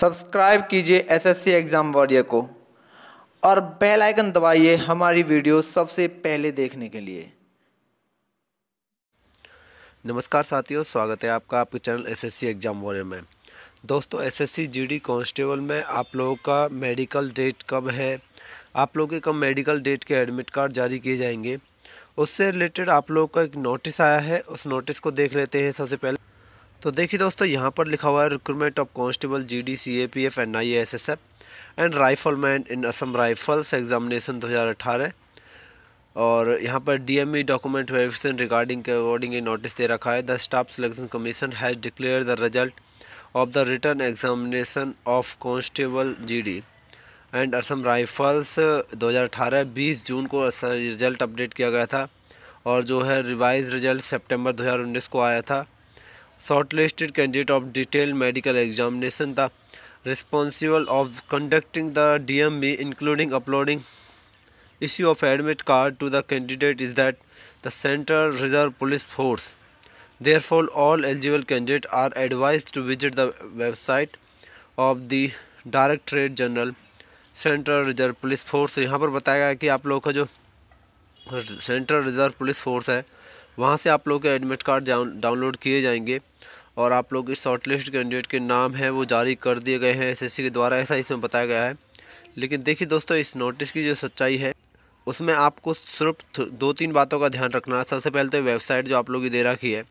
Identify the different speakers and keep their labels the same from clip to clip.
Speaker 1: Subscribe कीजिए SSC exam warrior को और बेल आइकन दबाइए हमारी वीडियो सबसे पहले देखने के लिए नमस्कार साथियों स्वागत है आपका आपके चैनल एसएससी एग्ज़ाम वॉरियर में दोस्तों एसएससी जीडी कांस्टेबल में आप लोगों का मेडिकल डेट कब है आप लोगों के कब मेडिकल डेट के एडमिट कार्ड जारी किए जाएंगे उससे रिलेटेड आप लोगों का एक नोटिस आया है उस नोटिस को देख लेते हैं सबसे पहले तो देखिए दोस्तों यहाँ पर लिखा हुआ है recruitment of constable G D C A P F N I S S F and rifleman in Assam Rifles examination दो हज़ार अठारह और यहाँ पर D M E document verification regarding के अकॉर्डिंग ये नोटिस दे रखा है the Staff Selection Commission has declare the result of the return examination of constable G D and Assam Rifles दो हज़ार अठारह बीस जून को रिजल्ट अपडेट किया गया था और जो है रिवाइज रिजल्ट सेप्टेम्बर दो हज़ार उन्नीस को आया था shortlisted candidate of detail medical examination था responsible of conducting the DME including uploading issue of admit card to the candidate is that the Central Reserve Police Force. Therefore, all eligible candidates are advised to visit the website of the Directorate General Central Reserve Police Force. यहाँ पर बताया गया कि आप लोगों का जो Central Reserve Police Force है वहाँ से आप लोग के एडमिट कार्ड डाउनलोड किए जाएंगे और आप लोग इस शॉर्ट लिस्ट कैंडिडेट के नाम हैं वो जारी कर दिए गए हैं एसएससी के द्वारा ऐसा इसमें बताया गया है लेकिन देखिए दोस्तों इस नोटिस की जो सच्चाई है उसमें आपको सिर्फ दो तीन बातों का ध्यान रखना है सबसे पहले तो वेबसाइट जो आप लोग की दे रखी है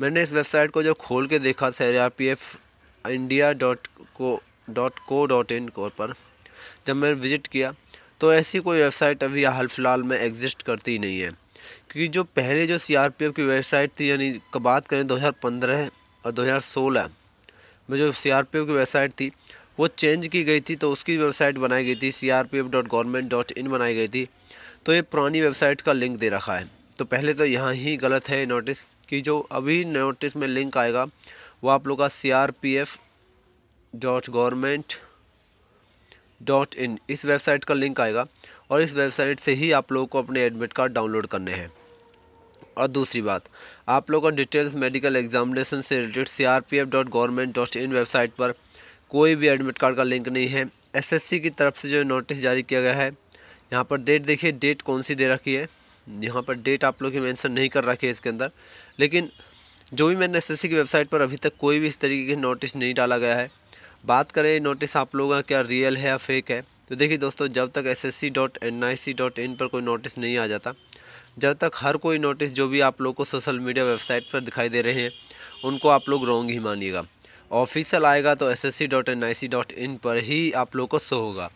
Speaker 1: मैंने इस वेबसाइट को जब खोल के देखा sir R P F India dot co dot co dot in को पर जब मैंने विज़िट किया तो ऐसी कोई वेबसाइट अभी हाल फिलहाल में एग्जिस्ट करती नहीं है क्योंकि जो पहले जो सीआरपीएफ की वेबसाइट थी यानी बात करें 2015 और 2016 में जो सीआरपीएफ की वेबसाइट थी वो चेंज की गई थी तो उसकी वेबसाइट बनाई गई थी C R P F dot government dot in बनाई गई थी तो ये पुरानी वेबसाइट का लिंक दे रखा है तो पहले तो यहाँ ही गलत है नोटिस कि जो अभी नोटिस में लिंक आएगा वो आप लोग का C R P F dot government dot in इस वेबसाइट का लिंक आएगा और इस वेबसाइट से ही आप लोगों को अपने एडमिट कार्ड डाउनलोड करने हैं और दूसरी बात आप लोगों का डिटेल्स मेडिकल एग्जामिनेशन से related C R P F dot government dot in website पर कोई भी एडमिट कार्ड का लिंक नहीं है एस एस सी की तरफ से जो नोटिस जारी किया गया है यहाँ पर डेट देखिए डेट कौन सी दे रखी है यहाँ पर डेट आप लोग मैंसन नहीं कर रखी है इसके अंदर लेकिन जो भी मैंने एस की वेबसाइट पर अभी तक कोई भी इस तरीके की नोटिस नहीं डाला गया है बात करें नोटिस आप लोगों का क्या रियल है या फेक है तो देखिए दोस्तों जब तक S S C dot N I C dot in पर कोई नोटिस नहीं आ जाता जब तक हर कोई नोटिस जो भी आप लोग को सोशल मीडिया वेबसाइट पर दिखाई दे रहे हैं उनको आप लोग रॉन्ग ही मानिएगा ऑफिशियल आएगा तो S S C dot N I C dot in पर ही आप लोग को शो होगा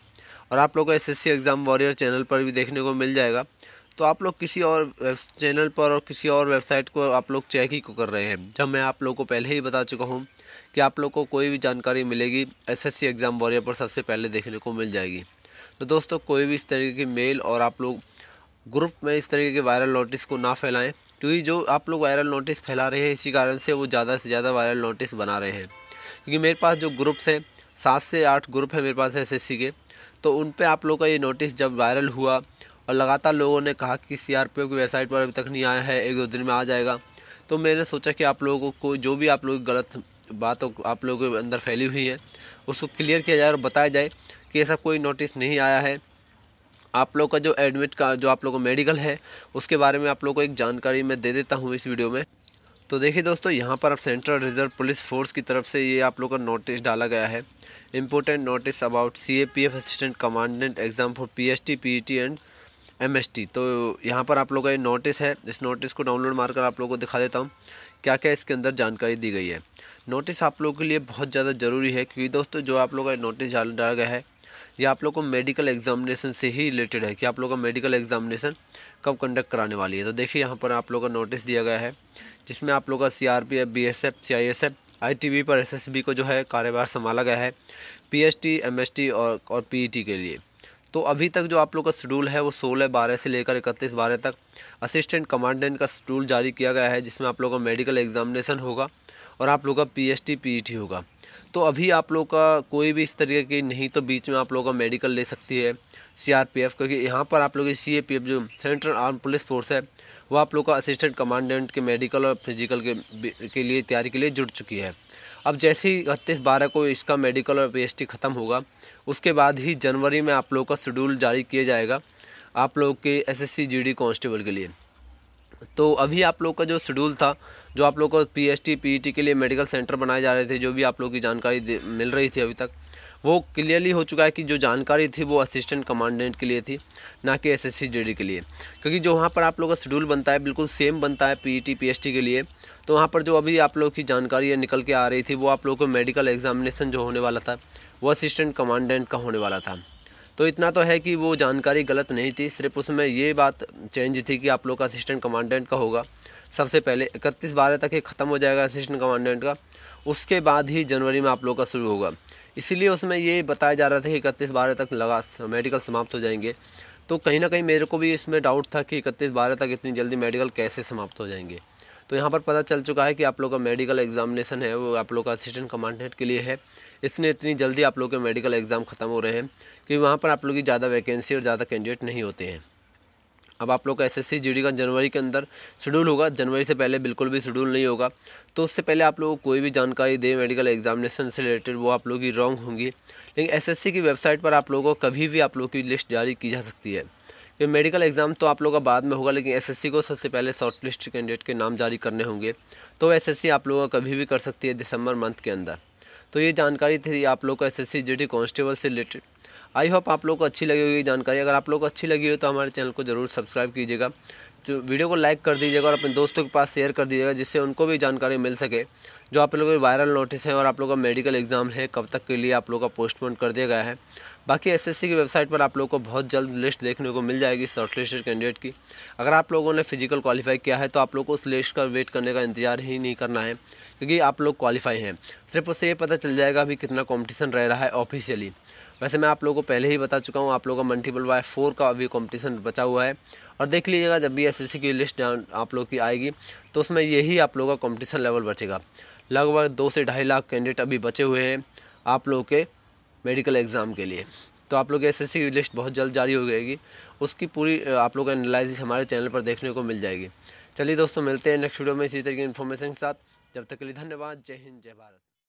Speaker 1: और आप लोग को S S C exam warrior channel पर भी देखने को मिल जाएगा तो आप लोग किसी और चैनल पर और किसी और वेबसाइट को आप लोग चेक ही कर रहे हैं जब मैं आप लोग को पहले ही बता चुका हूँ कि आप लोग को कोई भी जानकारी मिलेगी एसएससी एग्ज़ाम वॉरियर पर सबसे पहले देखने को मिल जाएगी तो दोस्तों कोई भी इस तरीके की मेल और आप लोग ग्रुप में इस तरीके के वायरल नोटिस को ना फैलाएं क्योंकि जो आप लोग वायरल नोटिस फैला रहे हैं इसी कारण से वो ज़्यादा से ज़्यादा वायरल नोटिस बना रहे हैं क्योंकि मेरे पास जो ग्रुप्स हैं सात से आठ ग्रुप हैं मेरे पास एस के तो उन पर आप लोग का ये नोटिस जब वायरल हुआ और लगातार लोगों ने कहा कि सी आर की वेबसाइट पर अभी तक नहीं आया है एक दो दिन में आ जाएगा तो मैंने सोचा कि आप लोगों को जो भी आप लोग गलत बातों आप लोगों के अंदर फैली हुई है उसको क्लियर किया जाए और बताया जाए कि ऐसा कोई नोटिस नहीं आया है आप लोग का जो एडमिट का जो आप लोग का मेडिकल है उसके बारे में आप लोग को एक जानकारी मैं दे देता हूँ इस वीडियो में तो देखिए दोस्तों यहाँ पर अब सेंट्रल रिजर्व पुलिस फोर्स की तरफ से ये आप लोग का नोटिस डाला गया है important notice about C A P F assistant commandant exam for P S T P T and M S T तो यहाँ पर आप लोग का ये नोटिस है इस नोटिस को डाउनलोड मारकर आप लोग को दिखा देता हूँ क्या क्या इसके अंदर जानकारी दी गई है नोटिस आप लोगों के लिए बहुत ज़्यादा ज़रूरी है क्योंकि दोस्तों जो आप लोग का नोटिस डाला गया है ये आप लोग को मेडिकल एग्जामिनेशन से ही रिलेटेड है कि आप लोग का मेडिकल एग्जामिनेशन कब कंडक्ट कराने वाली है तो देखिए यहाँ पर आप लोगों का नोटिस दिया गया है जिसमें आप लोग का C R P F B S F C I S F पर को जो है कार्यभार संभाला गया है पी एमएसटी और पी e के लिए तो अभी तक जो आप लोग का शेड्यूल है वो सोलह बारह से लेकर इकतीस बारह तक असिस्टेंट कमांडेंट का शेड्यूल जारी किया गया है जिसमें आप लोग का मेडिकल एग्जामिनेशन होगा और आप लोग का पी एस पी टी होगा तो अभी आप लोग का कोई भी इस तरीके की नहीं तो बीच में आप लोग का मेडिकल ले सकती है सी आर पी एफ़ क्योंकि यहाँ पर आप लोग की सी ए पी एफ जो सेंट्रल आर्म पुलिस फोर्स है वो आप लोग का असिस्टेंट कमांडेंट के मेडिकल और फिजिकल के के लिए तैयारी के लिए जुड़ चुकी है अब जैसे ही इकतीस बारह को इसका मेडिकल और पी ख़त्म होगा उसके बाद ही जनवरी में आप लोगों का शेड्यूल जारी किया जाएगा आप लोग के एसएससी जीडी कांस्टेबल के लिए तो अभी आप लोग का जो शेड्यूल था जो आप लोग को पी पीईटी e के लिए मेडिकल सेंटर बनाए जा रहे थे जो भी आप लोग की जानकारी मिल रही थी अभी तक वो क्लियरली हो चुका है कि जो जानकारी थी वो असिस्टेंट कमांडेंट के लिए थी ना कि एस एस के लिए क्योंकि जो वहाँ पर आप लोग का शेड्यूल बनता है बिल्कुल सेम बनता है पी ई e के लिए तो वहाँ पर जो अभी आप लोग की जानकारी निकल के आ रही थी वो आप लोग को मेडिकल एग्जामिनेशन जो होने वाला था वो असिस्टेंट कमांडेंट का होने वाला था तो इतना तो है कि वो जानकारी गलत नहीं थी सिर्फ उसमें ये बात चेंज थी कि आप लोग का असिस्टेंट कमांडेंट का होगा सबसे पहले इकतीस बारह तक ये ख़त्म हो जाएगा असिस्टेंट कमांडेंट का उसके बाद ही जनवरी में आप लोग का शुरू होगा इसीलिए उसमें ये बताया जा रहा था कि इकतीस बारह तक लगा मेडिकल समाप्त हो जाएंगे तो कहीं ना कहीं मेरे को भी इसमें डाउट था कि इकतीस बारह तक इतनी जल्दी मेडिकल कैसे समाप्त हो जाएंगे तो यहाँ पर पता चल चुका है कि आप लोग का मेडिकल एग्जामिनेशन है वो आप लोग का असिस्टेंट कमांडेंट के लिए है इसलिए इतनी जल्दी आप लोग के मेडिकल एग्ज़ाम ख़त्म हो रहे हैं कि वहाँ पर आप लोग की ज़्यादा वैकेंसी और ज़्यादा कैंडिडेट नहीं होते हैं अब आप लोग का एस एस का जनवरी के अंदर शेड्यूल होगा जनवरी से पहले बिल्कुल भी शेड्यूल नहीं होगा तो उससे पहले आप लोगों को कोई भी जानकारी दे मेडिकल एग्जामिनेशन से रिलेटेड वो आप लोगों की रॉन्ग होंगी लेकिन एसएससी की वेबसाइट पर आप लोगों को कभी भी आप लोग की लिस्ट जारी की जा सकती है क्योंकि मेडिकल एग्ज़ाम तो आप लोगों का बाद में होगा लेकिन एस को सबसे पहले शॉर्ट लिस्ट कैंडिडेट के नाम जारी करने होंगे तो एस आप लोगों कभी भी कर सकती है दिसंबर मंथ के अंदर तो ये जानकारी थी आप लोग का एस एस सी कांस्टेबल से रिलेटेड आई होप आप लोग को अच्छी लगी होगी जानकारी अगर आप लोग को अच्छी लगी हो तो हमारे चैनल को ज़रूर सब्सक्राइब कीजिएगा तो वीडियो को लाइक कर दीजिएगा और अपने दोस्तों के पास शेयर कर दीजिएगा जिससे उनको भी जानकारी मिल सके जो आप लोगों के वायरल नोटिस है और आप लोगों का मेडिकल एग्ज़ाम है कब तक के लिए आप लोगों का पोस्टपोन कर दिया गया है बाकी एसएससी की वेबसाइट पर आप लोगों को बहुत जल्द लिस्ट देखने को मिल जाएगी शॉर्ट कैंडिडेट की अगर आप लोगों ने फिजिकल क्वालिफाई किया है तो आप लोग को उस लिस्ट का वेट करने का इंतजार ही नहीं करना है क्योंकि आप लोग क्वालिफाई हैं सिर्फ उससे ये पता चल जाएगा अभी कितना कॉम्पिटिशन रह रहा है ऑफिशियली वैसे मैं आप लोगों को पहले ही बता चुका हूँ आप लोगों का मल्टीपल वाई फोर का अभी कॉम्पिटिशन बचा हुआ है और देख लीजिएगा जब भी एसएससी की लिस्ट आप लोग की आएगी तो उसमें यही आप लोग का कंपटीशन लेवल बचेगा लगभग दो से ढाई लाख कैंडिडेट अभी बचे हुए हैं आप लोगों के मेडिकल एग्ज़ाम के लिए तो आप लोग एसएससी की लिस्ट बहुत जल्द जारी हो जाएगी उसकी पूरी आप लोग का एनालिसिस हमारे चैनल पर देखने को मिल जाएगी चलिए दोस्तों मिलते हैं नेक्स्ट वीडियो में इसी तरह की इन्फॉर्मेशन के साथ जब तक के लिए धन्यवाद जय हिंद जय भारत